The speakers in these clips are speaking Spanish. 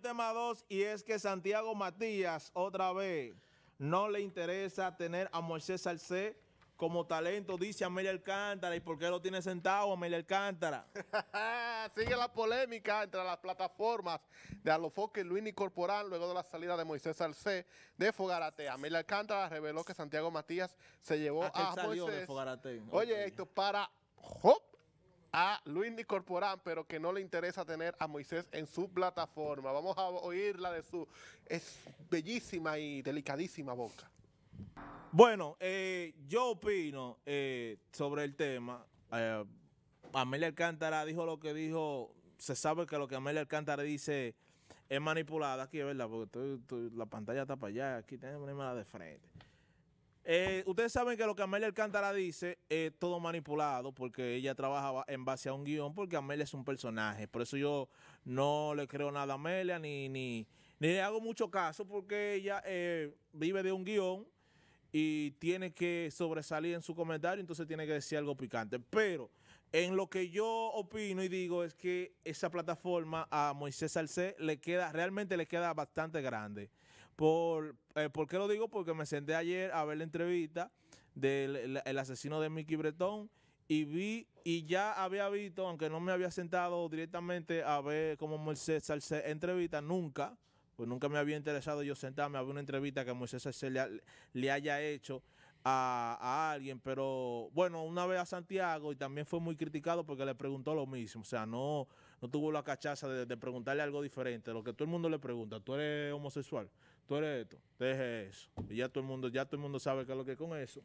tema 2 y es que Santiago Matías otra vez no le interesa tener a Moisés Salcé como talento, dice Amelia Alcántara. ¿Y por qué lo tiene sentado Amelia Alcántara? Sigue la polémica entre las plataformas de Alofoque y Luini Corporal luego de la salida de Moisés Salcé de Fogarate. Amelia Alcántara reveló que Santiago Matías se llevó a, Moisés. Oye, esto para Hop a Luis Nicorporán, pero que no le interesa tener a Moisés en su plataforma. Vamos a oírla de su es bellísima y delicadísima boca. Bueno, eh, yo opino eh, sobre el tema. Eh, Amelia Alcántara dijo lo que dijo. Se sabe que lo que Amelia Alcántara dice es manipulada aquí, ¿verdad? Porque la pantalla está para allá, aquí tenemos la de frente. Eh, ustedes saben que lo que Amelia Alcántara dice es todo manipulado porque ella trabaja en base a un guión porque Amelia es un personaje. Por eso yo no le creo nada a Amelia ni, ni, le hago mucho caso porque ella eh, vive de un guión y tiene que sobresalir en su comentario, entonces tiene que decir algo picante. Pero en lo que yo opino y digo es que esa plataforma a Moisés Salced le queda, realmente le queda bastante grande. Por, eh, ¿Por qué lo digo? Porque me senté ayer a ver la entrevista del el, asesino de Mickey Bretón y vi y ya había visto, aunque no me había sentado directamente a ver cómo Moisés Salcedo entrevista nunca, pues nunca me había interesado yo sentarme a ver una entrevista que Moisés Salcedo le, haya hecho a, alguien, pero bueno, una vez a Santiago y también fue muy criticado porque le preguntó lo mismo, o sea, no, no tuvo la cachaza de, preguntarle algo diferente, lo que todo el mundo le pregunta, tú eres homosexual, tú eres esto, deje eso. Y ya todo el mundo, ya todo el mundo sabe qué es lo que es con eso.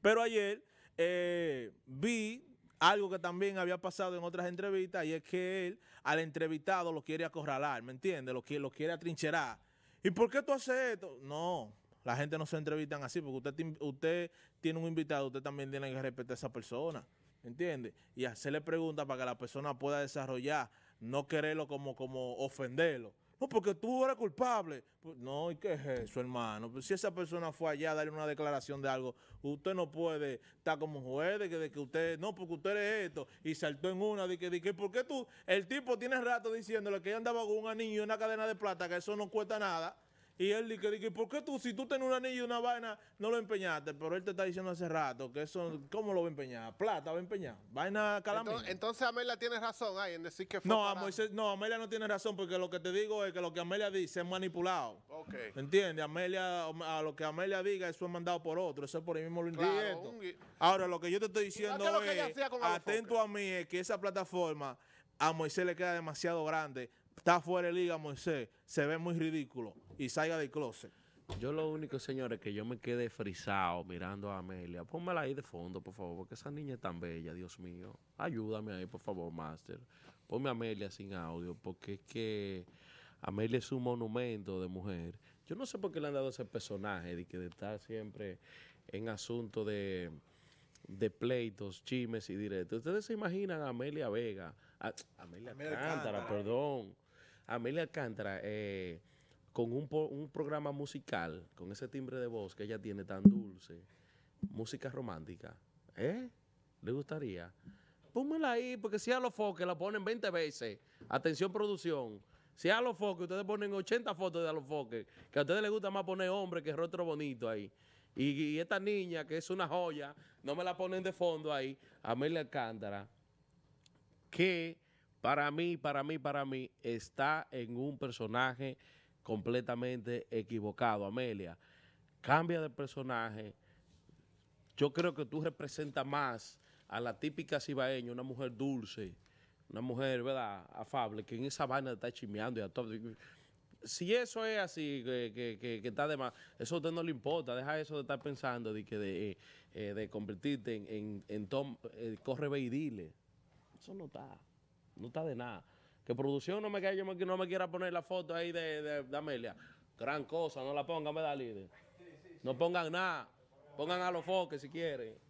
Pero ayer eh, vi algo que también había pasado en otras entrevistas y es que él al entrevistado lo quiere acorralar, ¿me entiende? Lo, lo quiere atrincherar. ¿Y por qué tú haces esto? No, la gente no se entrevistan así porque usted, usted tiene un invitado, usted también tiene que respetar a esa persona. ¿entiendes? Y hacerle preguntas para que la persona pueda desarrollar, no quererlo como, como ofenderlo. No, porque tú eres culpable. Pues, no, ¿y qué es eso, hermano? Pues si esa persona fue allá a darle una declaración de algo, usted no puede estar como juez de que, de que usted, no, porque usted es esto, y saltó en una, de que, de que, ¿por tú? El tipo tiene rato diciéndole que ella andaba con un anillo y una cadena de plata, que eso no cuesta nada y él dice, dice, ¿por qué tú, si tú tienes un anillo y una vaina, no lo empeñaste? Pero él te está diciendo hace rato que eso, ¿cómo lo va a empeñar? Plata va a empeñar. Vaina calamita. Entonces, Amelia tiene razón ahí en decir que fue No, Moisés, no, Amelia no tiene razón porque lo que te digo es que lo que Amelia dice es manipulado. Ok. ¿Entiendes? Amelia, a lo que Amelia diga, eso es mandado por otro. Eso es por el mismo lo claro, Ahora, lo que yo te estoy diciendo es, atento a mí, es que esa plataforma a Moisés le queda demasiado grande. Está fuera de liga Moisés. Se ve muy ridículo y salga del closet. Yo lo único, señores, que yo me quedé frizado mirando a Amelia. Pónmela ahí de fondo, por favor, porque esa niña es tan bella, Dios mío. Ayúdame ahí, por favor, Master. Ponme a Amelia sin audio, porque es que Amelia es un monumento de mujer. Yo no sé por qué le han dado ese personaje de que de estar siempre en asunto de, pleitos, chimes y directos. Ustedes se imaginan a Amelia Vega, Amelia, Amelia Cántara, perdón. Amelia Cántara, eh con un, programa musical, con ese timbre de voz que ella tiene tan dulce, música romántica, ¿eh? ¿Le gustaría? Pónmela ahí, porque si a los foques la ponen 20 veces. Atención, producción. Si a los foques ustedes ponen 80 fotos de a los foques, que a ustedes les gusta más poner hombre que rostro bonito ahí. Y, esta niña, que es una joya, no me la ponen de fondo ahí, Amelia Alcántara, que para mí, para mí, para mí, está en un personaje completamente equivocado. Amelia, cambia de personaje. Yo creo que tú representas más a la típica cibaeña, una mujer dulce, una mujer, ¿verdad?, afable, que en esa vaina está chimeando y a todo. Si eso es así, que, está de más, eso a usted no le importa, deja eso de estar pensando de que de, eh, eh, convertirte en, en, en Tom, eh, ve corre dile. Eso no está, no está de nada. Que producción no me, no me quiera poner la foto ahí de, de Amelia. Gran cosa, no la pongan, me da líder. No pongan nada. Pongan a los foques si quieren.